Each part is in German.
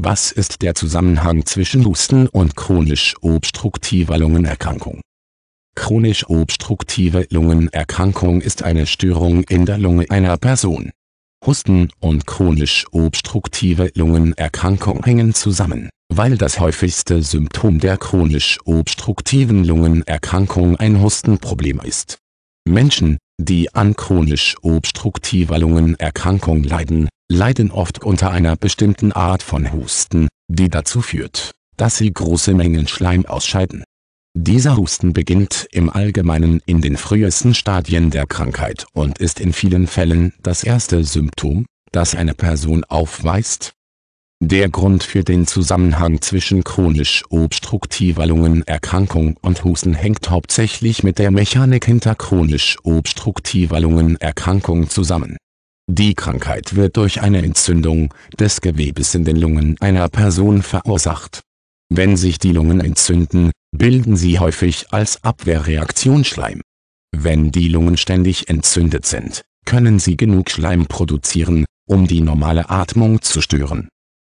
Was ist der Zusammenhang zwischen Husten und chronisch obstruktiver Lungenerkrankung? Chronisch obstruktive Lungenerkrankung ist eine Störung in der Lunge einer Person. Husten und chronisch obstruktive Lungenerkrankung hängen zusammen, weil das häufigste Symptom der chronisch obstruktiven Lungenerkrankung ein Hustenproblem ist. Menschen, die an chronisch obstruktiver Lungenerkrankung leiden, leiden oft unter einer bestimmten Art von Husten, die dazu führt, dass sie große Mengen Schleim ausscheiden. Dieser Husten beginnt im Allgemeinen in den frühesten Stadien der Krankheit und ist in vielen Fällen das erste Symptom, das eine Person aufweist. Der Grund für den Zusammenhang zwischen chronisch obstruktiver Lungenerkrankung und Husten hängt hauptsächlich mit der Mechanik hinter chronisch obstruktiver Lungenerkrankung zusammen die Krankheit wird durch eine Entzündung des Gewebes in den Lungen einer Person verursacht. Wenn sich die Lungen entzünden, bilden sie häufig als Abwehrreaktion Schleim. Wenn die Lungen ständig entzündet sind, können sie genug Schleim produzieren, um die normale Atmung zu stören.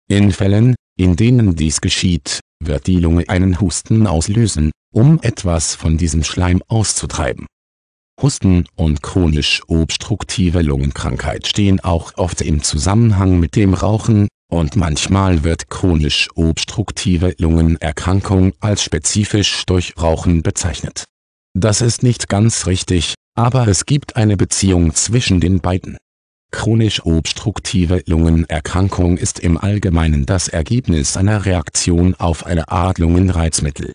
In Fällen, in denen dies geschieht, wird die Lunge einen Husten auslösen, um etwas von diesem Schleim auszutreiben. Husten und chronisch obstruktive Lungenkrankheit stehen auch oft im Zusammenhang mit dem Rauchen, und manchmal wird chronisch obstruktive Lungenerkrankung als spezifisch durch Rauchen bezeichnet. Das ist nicht ganz richtig, aber es gibt eine Beziehung zwischen den beiden. Chronisch obstruktive Lungenerkrankung ist im Allgemeinen das Ergebnis einer Reaktion auf eine Art Lungenreizmittel.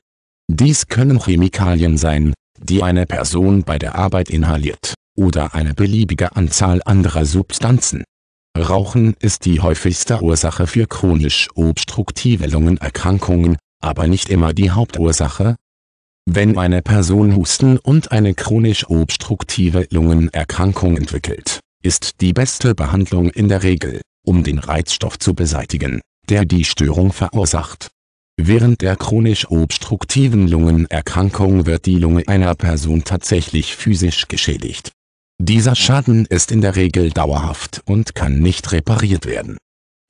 Dies können Chemikalien sein, die eine Person bei der Arbeit inhaliert, oder eine beliebige Anzahl anderer Substanzen. Rauchen ist die häufigste Ursache für chronisch obstruktive Lungenerkrankungen, aber nicht immer die Hauptursache. Wenn eine Person Husten und eine chronisch obstruktive Lungenerkrankung entwickelt, ist die beste Behandlung in der Regel, um den Reizstoff zu beseitigen, der die Störung verursacht Während der chronisch obstruktiven Lungenerkrankung wird die Lunge einer Person tatsächlich physisch geschädigt. Dieser Schaden ist in der Regel dauerhaft und kann nicht repariert werden.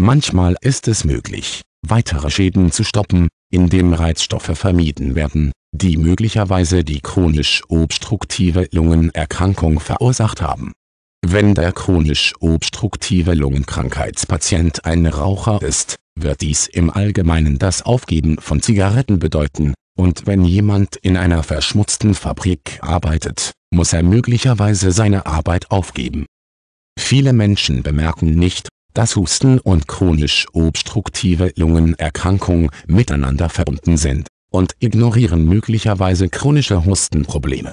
Manchmal ist es möglich, weitere Schäden zu stoppen, indem Reizstoffe vermieden werden, die möglicherweise die chronisch obstruktive Lungenerkrankung verursacht haben. Wenn der chronisch obstruktive Lungenkrankheitspatient ein Raucher ist, wird dies im Allgemeinen das Aufgeben von Zigaretten bedeuten, und wenn jemand in einer verschmutzten Fabrik arbeitet, muss er möglicherweise seine Arbeit aufgeben. Viele Menschen bemerken nicht, dass Husten und chronisch obstruktive Lungenerkrankung miteinander verbunden sind, und ignorieren möglicherweise chronische Hustenprobleme.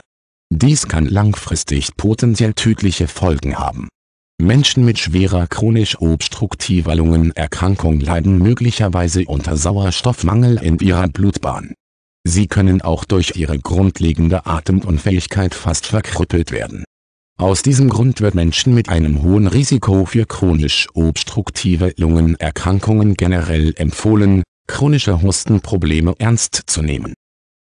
Dies kann langfristig potenziell tödliche Folgen haben Menschen mit schwerer chronisch obstruktiver Lungenerkrankung leiden möglicherweise unter Sauerstoffmangel in ihrer Blutbahn. Sie können auch durch ihre grundlegende Atemunfähigkeit fast verkrüppelt werden. Aus diesem Grund wird Menschen mit einem hohen Risiko für chronisch obstruktive Lungenerkrankungen generell empfohlen, chronische Hustenprobleme ernst zu nehmen